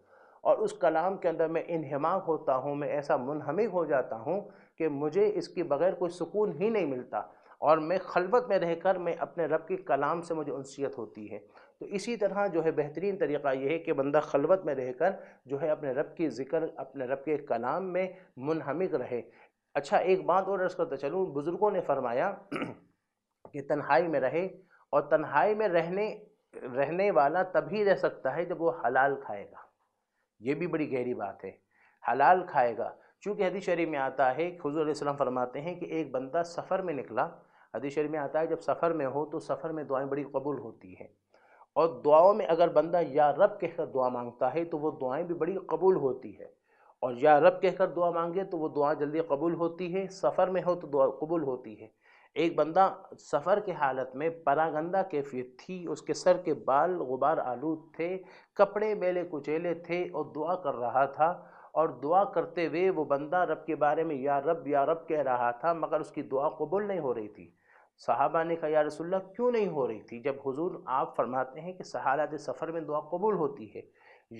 Speaker 1: और उस कलाम के अंदर मैं इनहमाक होता हूँ मैं ऐसा मुनहमिक हो जाता हूँ कि मुझे इसके बगैर कोई सुकून ही नहीं मिलता और मैं खलबत में रहकर मैं अपने रब के कलाम से मुझे उनसीत होती है तो इसी तरह जो है बेहतरीन तरीक़ा यह है कि बंदा खलबत में रहकर जो है अपने रब की ज़िक्र अपने रब के कलाम में मुनहमिक रहे अच्छा एक बात और अर्ज़ करता चलूँ बुज़ुर्गों ने फरमाया कि तन्हाई में रहे और तन्हाई में रहने रहने वाला तभी रह सकता है जब वो हलाल खाएगा ये भी बड़ी गहरी बात है हलाल खाएगा चूँकि हदीस शरीफ में आता है हजूर फरमाते हैं कि एक बंदा सफ़र में निकला हदीस शरीफ में आता है जब सफ़र में हो तो सफ़र में दुआएं बड़ी कबूल होती हैं और दुआओं में अगर बंदा या रब कहकर दुआ मांगता है तो वो दुआएं भी बड़ी कबूल होती है और या रब कहकर दुआ मांगे तो वो दुआ जल्दी कबूल होती है सफ़र में हो तो दुआ कबूल होती है एक बंदा सफ़र के हालत में परागंदा कैफियत थी उसके सर के बाल गुबार आलूद थे कपड़े मेले कुचेले थे और दुआ कर रहा था और दुआ करते हुए वो बंदा रब के बारे में या रब या रब कह रहा था मगर उसकी दुआ कबूल नहीं हो रही थी साहबा ने कहा या रसुल्ला क्यों नहीं हो रही थी जब हुजूर आप फरमाते हैं कि सहालत सफ़र में दुआ कबूल होती है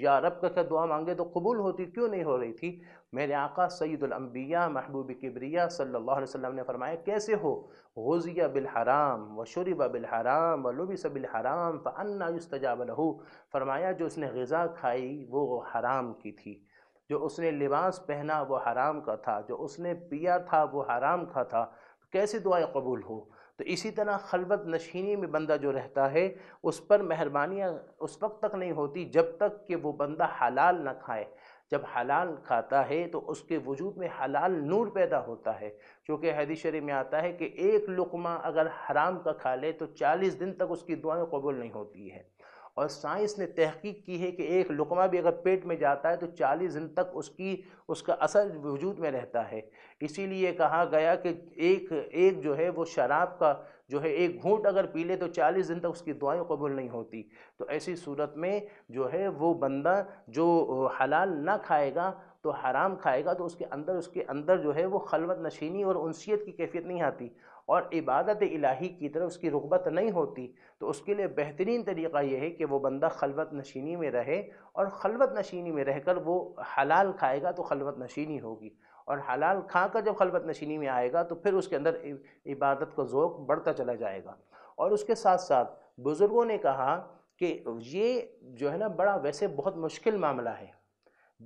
Speaker 1: या रब का क्या दुआ मांगे तो कबूल होती क्यों नहीं हो रही थी मेरे आका सईदुलम्बिया महबूब किबरिया सल्ला वसम ने फरमाया कैसे हो गज़िया बिलहराम व बिल बिलहराम व लुबिस बिलहराम अन्ना युस्तजा बलहू फरमाया जो उसने गज़ा खाई वो हराम की थी जो उसने लिबास पहना वो हराम का था जो उसने पिया था वो हराम का था तो कैसे दुआ कबूल हो तो इसी तरह खलबत नशीनी में बंदा जो रहता है उस पर मेहरबानियाँ उस वक्त तक नहीं होती जब तक कि वो बंदा हलाल ना खाए जब हलाल खाता है तो उसके वजूद में हलाल नूर पैदा होता है क्योंकि हदीस शरी में आता है कि एक लुकमा अगर हराम का खा ले तो चालीस दिन तक उसकी दुआएं कबूल नहीं होती है और साइंस ने तहकीक की है कि एक लुकमा भी अगर पेट में जाता है तो 40 दिन तक उसकी उसका असर वजूद में रहता है इसीलिए कहा गया कि एक एक जो है वो शराब का जो है एक घूट अगर पी ले तो 40 दिन तक उसकी दुआएं कबूल नहीं होती तो ऐसी सूरत में जो है वो बंदा जो हलाल ना खाएगा तो हराम खाएगा तो उसके अंदर उसके अंदर जो है वो खलवत नशीनी और उनसीत की कैफियत नहीं आती और इबादत इलाही की तरफ उसकी रुबत नहीं होती तो उसके लिए बेहतरीन तरीक़ा यह है कि वह बंदा खलवत नशीनी में रहे और खलवत नशीनी में रह कर वो हलाल खाएगा तो खलवत नशीनी होगी और हलाल खा कर जब खलबत नशीनी में आएगा तो फिर उसके अंदर इबादत का ओक़ बढ़ता चला जाएगा और उसके साथ साथ बुज़ुर्गों ने कहा कि ये जो है ना बड़ा वैसे बहुत मुश्किल मामला है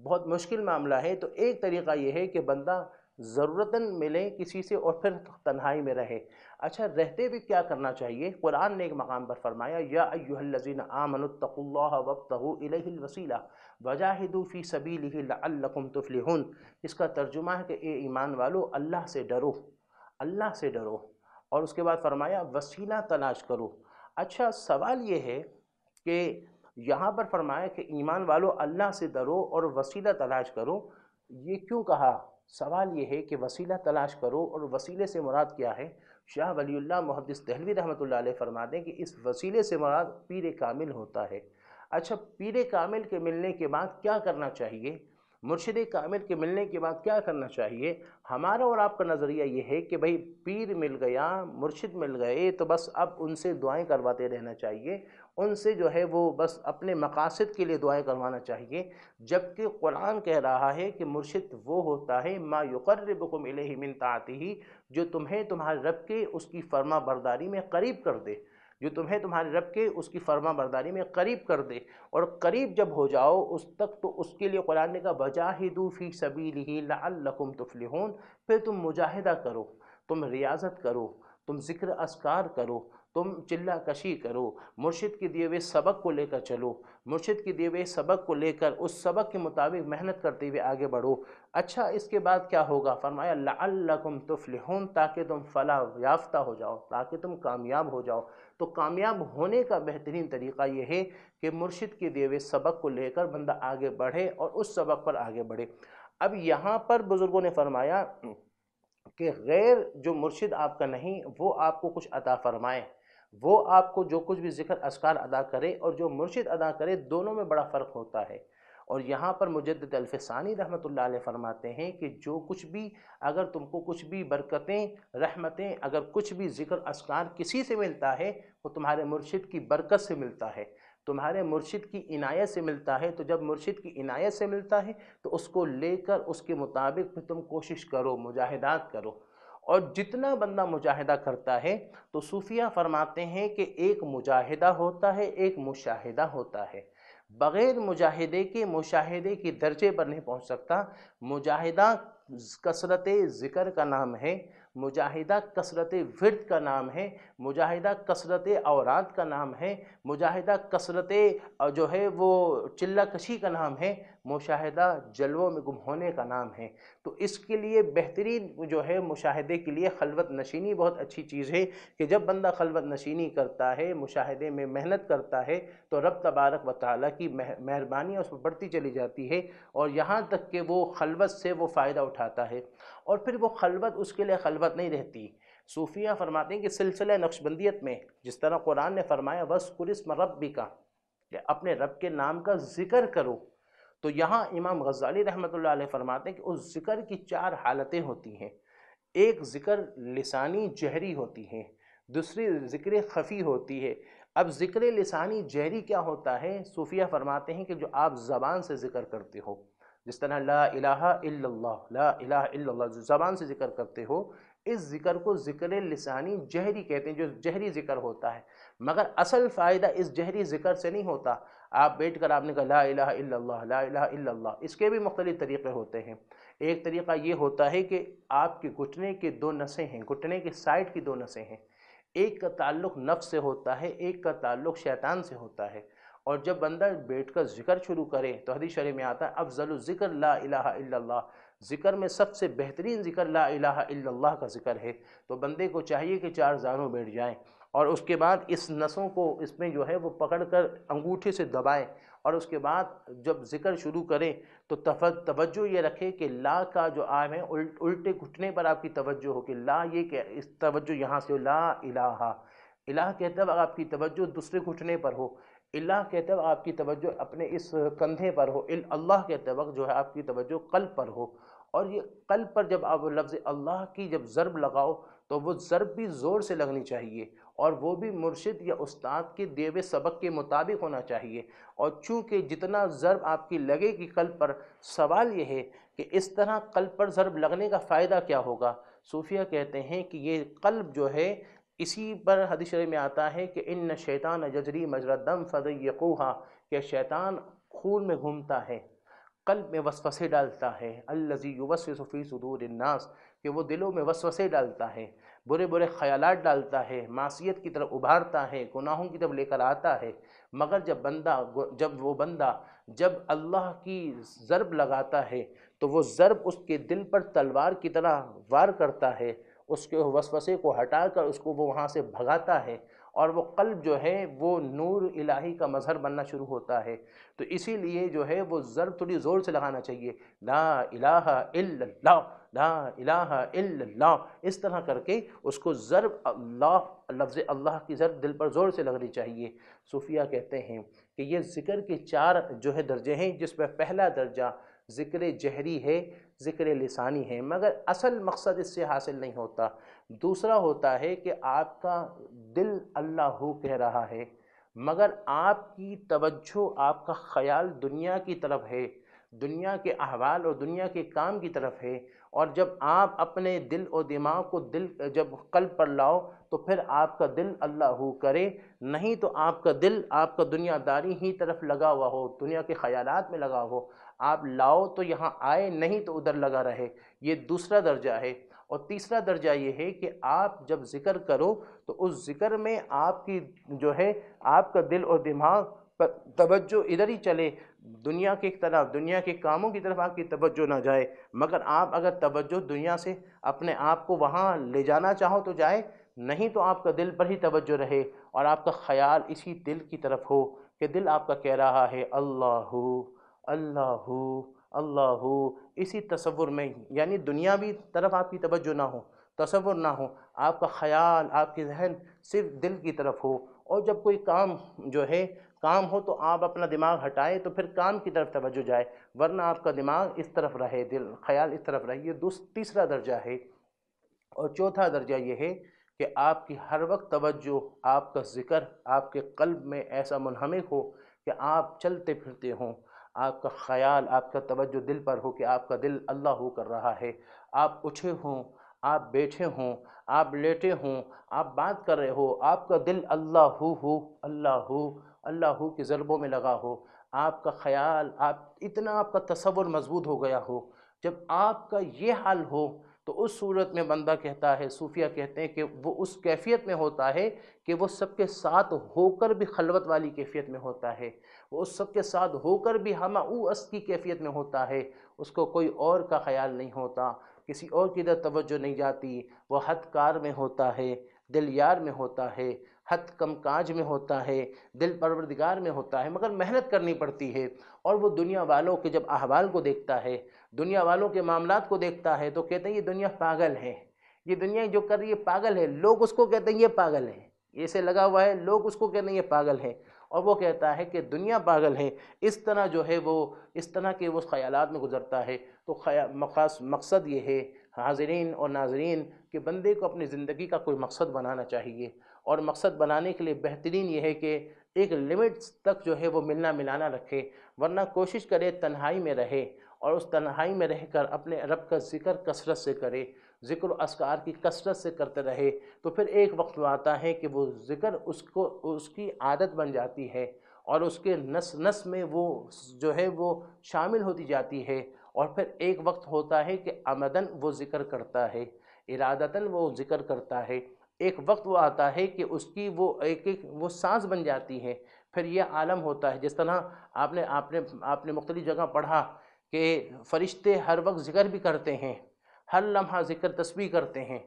Speaker 1: बहुत मुश्किल मामला है तो एक तरीक़ा यह है कि बंदा ज़रूरतन मिलें किसी से और फिर तन्हाई में रहें अच्छा रहते भी क्या करना चाहिए कुरान ने एक मकाम पर फरमाया या अयुहल्लिन आमनतल्ला वक्तवसीला वजाहिदूफ़ी सबी लकुम इसका तर्जुमा है कि ए ईमान वालो अल्लाह से डरो अल्लाह से डरो और उसके बाद फरमाया वसीला तलाश करो अच्छा सवाल ये है कि यहाँ पर फरमाया कि ईमान वालों अल्लाह से डरो और वसीला तलाश करो ये क्यों कहा सवाल ये है कि वसीला तलाश करो और वसीले से मुराद क्या है शाह वलील्ला मुहदस दहलवी रहमत फरमा दें कि इस वसीले से मुराद पीर कामिल होता है अच्छा पीर कामिल के मिलने के बाद क्या करना चाहिए मुर्शद कामिल के मिलने के बाद क्या करना चाहिए हमारा और आपका नज़रिया ये है कि भाई पीर मिल गया मुर्शिद मिल गए तो बस अब उनसे दुआएं करवाते रहना चाहिए उनसे जो है वो बस अपने मकासद के लिए दुआएं करवाना चाहिए जबकि कुरान कह रहा है कि मुर्शिद वो होता है मा युकर्रबकुम ही मिनता आती ही जो तुम्हें तुम्हारे रब के उसकी फर्मा बरदारी में करीब कर दे जो तुम्हें तुम्हारे रब के उसकी फर्मा बरदारी में करीब कर दे और करीब जब हो जाओ उस तक तो उसके लिए कुरान ने कहा बजाहिदू फ़ी सबील ही लकुम तुफलिहून फिर तुम मुजाहिदा करो तुम रियाजत करो तुम ज़िक्र असकार करो तुम चिल्ला कशी करो मुर्शिद के दिए हुए सबक को लेकर चलो मुर्शिद के दिए हुए सबक को लेकर उस सबक के मुताबिक मेहनत करते हुए आगे बढ़ो अच्छा इसके बाद क्या होगा फरमाया तुफ तुफलिहून ताकि तुम फला याफ्ता हो जाओ ताकि तुम कामयाब हो जाओ तो कामयाब होने का बेहतरीन तरीका यह है कि मुर्शिद के दिए हुए सबक को लेकर बंदा आगे बढ़े और उस सबक पर आगे बढ़े अब यहाँ पर बुज़ुर्गों ने फरमाया कि गैर जो मुर्शिद आपका नहीं वो आपको कुछ अता फरमाएँ वो आपको जो कुछ भी जिक्र असकार अदा करे और जो मुर्शिद अदा करे दोनों में बड़ा फ़र्क होता है और यहाँ पर मुजद अल्फ़ानी रहमत ला फरमाते हैं कि जो कुछ भी अगर तुमको कुछ भी बरकतें रहमतें अगर कुछ भी जिक्र असकार किसी से मिलता है वो तुम्हारे मुर्शिद की बरकत से मिलता है तुम्हारे मुर्शिद की इनायत से मिलता है तो जब मुर्शिद की इनायत से मिलता है तो उसको लेकर उसके मुताबिक फिर तुम कोशिश करो मुजाहिदात करो और जितना बंदा मुजाहिदा करता है तो सूफिया फरमाते हैं कि एक मुजाहिदा होता है एक मुशाहिदा होता है बग़ैर मुजाहिदे के मुशाहिदे के दर्जे पर नहीं पहुंच सकता मुजाहिदा कसरत ज़िक्र का नाम है मुजाहिदा कसरत विरद का नाम है मुजाहिदा कसरत औरात का नाम है मुजाहिदा कसरत जो है वो चिल्ला कशी का नाम है मुशाहिदा जलवों में गुम होने का नाम है तो इसके लिए बेहतरीन जो है मुशाहिदे के लिए खलवत नशीनी बहुत अच्छी चीज़ है कि जब बंदा खलवत नशीनी करता है मुशाहिदे में मेहनत करता है तो रब तबारक व ताली की मेहरबानी उस पर बढ़ती चली जाती है और यहाँ तक कि वो खलवत से वो फ़ायदा उठाता है और फिर वो खलवत उसके लिए खलवत नहीं रहती सूफियाँ फरमाते हैं कि सिलसिला नक्शबंदियत में जिस तरह कुरान ने फरमाया वस्कुरिस्म रब भी का अपने रब के नाम का ज़िक्र करो तो यहाँ इमाम गज़ाली रहमत फरमाते हैं कि उस ज़िक्र की चार हालतें होती हैं एक ज़िक्र लसानी जहरी होती है दूसरी ज़िक्र खफ़ी होती है अब ज़िक्र लसानी जहरी क्या होता है सूफिया फरमाते हैं कि जो आप ज़बान से ज़िक्र करते हो जिस तरह ला अला ला अला ज़बान से ज़िक्र करते हो इस ज़िक्र को ज़िक्र लसानी जहरी कहते हैं जो जहरी ज़िक्र होता है मगर असल फ़ायदा इस जहरी ज़िक्र से नहीं होता आप बैठ कर आपने कहा ला ला इसके भी मुख्तलिफ़ तरीक़े होते हैं एक तरीक़ा ये होता है कि आपके घुटने के दो नसें हैं घुटने के साइड की दो नसें हैं एक का ताल्लुक नफ़ से होता है एक का ताल्लुक शैतान से होता है और जब बंदा बैठ कर जिक्र शुरू करे तो हदी शरी में आता है अफजल ज़िक्र ला ज़िक्र में सबसे बेहतरीन ज़िक्र ला इलाहा का ज़िक्र है तो बंदे को चाहिए कि चार जानों बैठ जाएँ और उसके बाद इस नसों को इसमें जो है वो पकड़ कर अंगूठे से दबाएं और उसके बाद जब जिक्र शुरू करें तो तवज्जो ये रखें कि ला का जो आम है उल्ट उल्टे घुटने पर आपकी तवज्जो हो कि ला ये क्या इस तवज्जो यहाँ से ला इलाहा इलाह कहते वक्त आपकी तवज्जो दूसरे घुटने पर हो इलाह कहते वक्त आपकी तवज्जो अपने इस कंधे पर हो इल अल्लाह कहते वक्त जो है आपकी तवज्जो कल पर हो और ये कल पर जब आप लफ्ज़ अल्लाह की जब ज़रब लगाओ तो वो ज़रब भी ज़ोर से लगनी चाहिए और वो भी मुर्शिद या उस्ताद के देवे सबक के मुताबिक होना चाहिए और चूँकि जितना ज़रब आपकी लगेगी कल पर सवाल यह है कि इस तरह कल पर ज़रब लगने का फ़ायदा क्या होगा सूफिया कहते हैं कि ये कल्ब जो है इसी पर हदीस में आता है कि इन शैतान जजरी दम फ़ज़यकूहा के शैतान खून में घूमता है कल्ब में वसवसे डालता है अल्लजी वसफ़ी सदूर नास कि वो दिलों में वसवसे डालता है बुरे बुरे ख्याल डालता है मासीत की तरफ उभारता है गुनाहों की तरफ लेकर आता है मगर जब बंदा जब वो बंदा जब अल्लाह की ज़रब लगाता है तो वो ज़रब उसके दिल पर तलवार की तरह वार करता है उसके वसवसे को हटाकर उसको वो वहाँ से भगाता है और वो कल्ब जो है वो नूर इलाही का मज़हर बनना शुरू होता है तो इसीलिए जो है वो ज़र थोड़ी ज़ोर से लगाना चाहिए ला इलाहा इल्लल्लाह ला इलाहा इल्लल्लाह इस तरह करके उसको ज़र अल्लाह लफ्ज़ अल्लाह की ज़र दिल पर ज़ोर से लगनी चाहिए सूफिया कहते हैं कि ये ज़िक्र के चार जो है दर्जे हैं जिसमें पहला दर्जा ज़िक्र जहरी है ज़िक्र लिसानी है मगर असल मकसद इससे हासिल नहीं होता दूसरा होता है कि आपका दिल अल्लाह हो कह रहा है मगर आपकी तवज्जो आपका ख्याल दुनिया की तरफ है दुनिया के अहवाल और दुनिया के काम की तरफ है और जब आप अपने दिल और दिमाग को दिल जब कल पर लाओ तो फिर आपका दिल अल्लाह हो करे नहीं तो आपका दिल आपका दुनियादारी ही तरफ लगा हुआ हो दुनिया के ख्यालात में लगा हो आप लाओ तो यहाँ आए नहीं तो उधर लगा रहे ये दूसरा दर्जा है और तीसरा दर्जा ये है कि आप जब ज़िक्र करो तो उस ज़िक्र में आपकी जो है आपका दिल और दिमाग पर तवज्जो इधर ही चले दुनिया की तरफ दुनिया के कामों की तरफ आपकी तवज्जो ना जाए मगर आप अगर तवज्जो दुनिया से अपने आप को वहाँ ले जाना चाहो तो जाए नहीं तो आपका दिल पर ही तवज्जो रहे और आपका ख्याल इसी दिल की तरफ हो कि दिल आपका कह रहा है अल्लाह अल्लाह अल्लाह इसी तस्वुर में यानी यानी दुनियावी तरफ आपकी तवज्जो ना हो तस्वुर ना हो आपका ख्याल आपके जहन सिर्फ दिल की तरफ हो और जब कोई काम जो है काम हो तो आप अपना दिमाग हटाएं तो फिर काम की तरफ तवज्जो जाए वरना आपका दिमाग इस तरफ रहे दिल ख्याल इस तरफ रहे ये तीसरा दर्जा है और चौथा दर्जा ये है कि आपकी हर वक्त तवज्जो आपका ज़िक्र आपके कल्ब में ऐसा मुनहमिक हो कि आप चलते फिरते हों आपका ख्याल आपका तवज्जो दिल पर हो कि आपका दिल अल्लाह हो कर रहा है आप उठे हों आप बैठे हों आप लेटे हों आप बात कर रहे हो आपका दिल अल्लाह हो हो अल्लाह हो अल्लाह हो के ज़रबों में लगा हो आपका ख्याल आप इतना आपका तस्वुर मजबूत हो गया हो जब आपका ये हाल हो तो उस सूरत में बंदा कहता है सूफिया कहते हैं कि वो उस कैफियत में होता है कि वो सबके साथ होकर भी खलवत वाली कैफियत में होता है वो उस सबके साथ होकर भी हम उस की कैफियत में होता है उसको कोई और का ख्याल नहीं होता किसी और की तरफ तवज्जो नहीं जाती वह हथकार में होता है दिल यार में होता है हद कम काज में होता है दिल परवरदिगार में होता है मगर मेहनत करनी पड़ती है और वो दुनिया वालों के जब अहवाल को देखता है दुनिया वालों के मामला को देखता है तो कहते हैं ये दुनिया पागल है ये दुनिया जो कर रही है पागल है लोग उसको कहते हैं ये पागल है ऐसे लगा हुआ है लोग उसको कहते हैं ये पागल है और वो कहता है कि दुनिया पागल है इस तरह जो है वो इस तरह के वो ख्याल में गुजरता है तो खास मकसद ये है हाजरीन और नाजरीन के बंदे को अपनी ज़िंदगी का कोई मकसद बनाना चाहिए और मकसद बनाने के लिए बेहतरीन ये है कि एक लिमिट्स तक जो है वो मिलना मिलाना रखे वरना कोशिश करे तन्हाई में रहे और उस तन्हाई में रहकर अपने रब का जिक्र कसरत से करे जिक्र असकार की कसरत से करते रहे तो फिर एक वक्त आता है कि वो जिक्र उसको उसकी आदत बन जाती है और उसके नस नस में वो जो है वो शामिल होती जाती है और फिर एक वक्त होता है कि आमदन वो जिक्र करता है इरादतन वो जिक्र करता है एक वक्त वो आता है कि उसकी वो एक एक वो सांस बन जाती है फिर यह आलम होता है जिस तरह आपने आपने आपने मुख्तलि जगह पढ़ा कि फ़रिश्ते हर वक्त जिक्र भी करते हैं हर लम्हा जिक्र तस्वीर करते हैं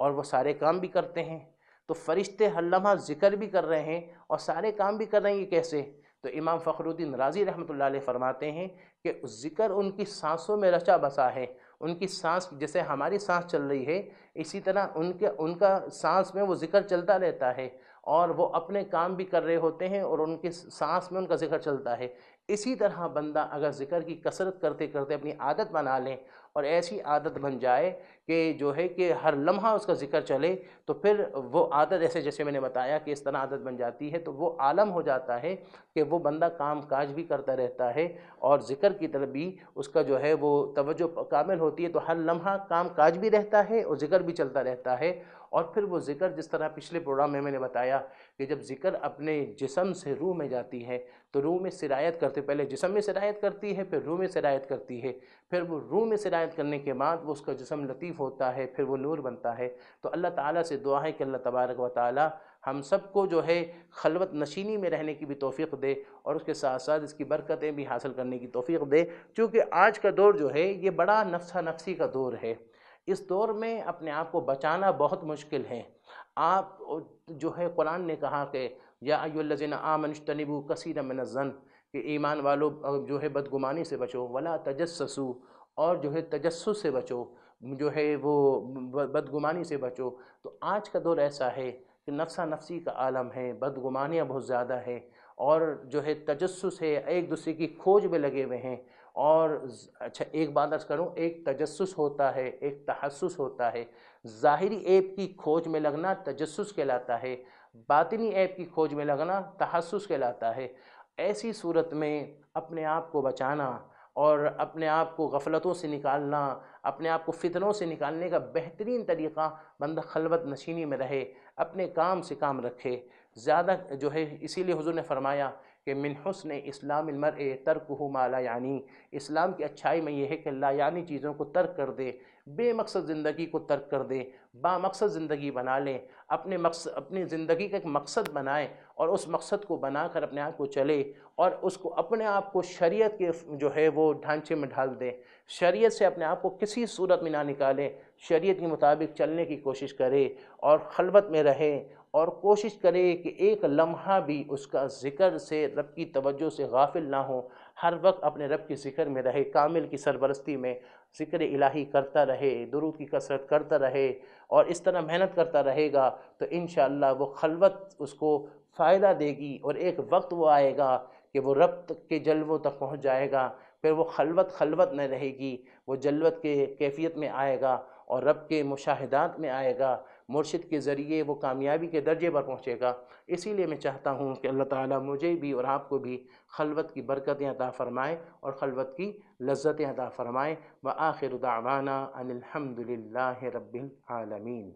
Speaker 1: और वो सारे काम भी करते हैं तो फ़रिश्ते हर लम्हा जिक्र भी कर रहे हैं और सारे काम भी कर रहे हैं ये कैसे तो इमाम फ़खरुद्दीन राजी रहमत फरमाते हैं कि उस जिक्र उनकी सांसों में रचा बसा है उनकी सांस जैसे हमारी सांस चल रही है इसी तरह उनके उनका सांस में वो जिक्र चलता रहता है और वो अपने काम भी कर रहे होते हैं और उनके सांस में उनका जिक्र चलता है इसी तरह बंदा अगर ज़िक्र की कसरत करते करते अपनी आदत बना लें और ऐसी आदत बन जाए कि जो है कि हर लम्हा उसका ज़िक्र चले तो फिर वो आदत ऐसे जैसे मैंने बताया कि इस तरह आदत बन जाती है तो वो आलम हो जाता है कि वो बंदा काम काज भी करता रहता है और ज़िक्र की तरफ भी उसका जो है वो तवज्जो कामिल होती है तो हर लम्हा काम काज भी रहता है और ज़िक्र भी चलता रहता है और फिर वो ज़िक्र जिस तरह पिछले प्रोग्राम में मैंने बताया कि जब ज़िक्र अपने जिसम से रूह में जाती है तो रूह में सिरायत करते पहले जिसम में सिरायत करती है फिर रूह में सिरायत करती है फिर वो रूह में सिरायत करने के बाद वो उसका जिसम लतीफ़ होता है फिर वो नूर बनता है तो अल्लाह ताला से दुआ है कि अल्लाह तबारक व ताली हम सबको जो है खलवत नशीनी में रहने की भी तोफ़ी दे और उसके साथ साथ इसकी बरकतें भी हासिल करने की तोफ़ी दे चूँकि आज का दौर जो है ये बड़ा नफसा नफसी का दौर है इस दौर में अपने आप को बचाना बहुत मुश्किल है आप जो है कुरान ने कहा कि याजिन आमन कसी कसीर ज़न कि ईमान वालों जो है बदगुमानी से बचो वला तजस्सु और जो है तजस्स से बचो जो है वो बदगुमानी से बचो तो आज का दौर ऐसा है कि नफसा नफसी का आलम है बदगुमानियाँ बहुत ज़्यादा है और जो है तजस्स है एक दूसरे की खोज में लगे हुए हैं और अच्छा एक बात अर्ज करूँ एक तजस्स होता है एक तहसस होता है ज़ाहरी ऐप की खोज में लगना तजस्स कहलाता है बातनी ऐप की खोज में लगना तहसस कहलाता है ऐसी सूरत में अपने आप को बचाना और अपने आप को गफलतों से निकालना अपने आप को फितनों से निकालने का बेहतरीन तरीक़ा बंदा खलबत नशीनी में रहे अपने काम से काम रखे ज़्यादा जो है इसीलिए हुजूर ने फरमाया कि मिन हसन इस्लाम मर हो माला यानी इस्लाम की अच्छाई में यह है कि ला यानी चीज़ों को तर्क कर दे बेमकसद ज़िंदगी को तर्क कर दें बामकसद ज़िंदगी बना लें अपने मकसद अपनी ज़िंदगी का एक मकसद बनाएं और उस मकसद को बनाकर अपने आप को चले और उसको अपने आप को शरीयत के जो है वो ढांचे में ढाल दें शरीयत से अपने आप को किसी सूरत में ना निकालें शरीयत के मुताबिक चलने की कोशिश करें और खलबत में रहें और कोशिश करें कि एक लम्हा भी उसका ज़िक्र से रब की तवज्जो से गाफिल ना हो हर वक्त अपने रब के ज़िक्र में रहे कामिल की सरबरस्ती में ज़िक्र इलाही करता रहे दुरूद की कसरत करता रहे और इस तरह मेहनत करता रहेगा तो इन वो खलवत उसको फ़ायदा देगी और एक वक्त वो आएगा कि वो रब के जलवों तक पहुंच जाएगा फिर वो खलवत खलवत में रहेगी वो जलवत के कैफियत में आएगा और रब के मुशाहदात में आएगा मुर्शिद के ज़रिए वो कामयाबी के दर्जे पर पहुँचेगा इसीलिए मैं चाहता हूँ कि अल्लाह ताली मुझे भी और आपको भी खलवत की बरकतें अता फ़रमाएँ और खलवत की लज्जतें अता फ़रमाएँ व आखिर दावाना अनिलहमदिल्ला रबालमीन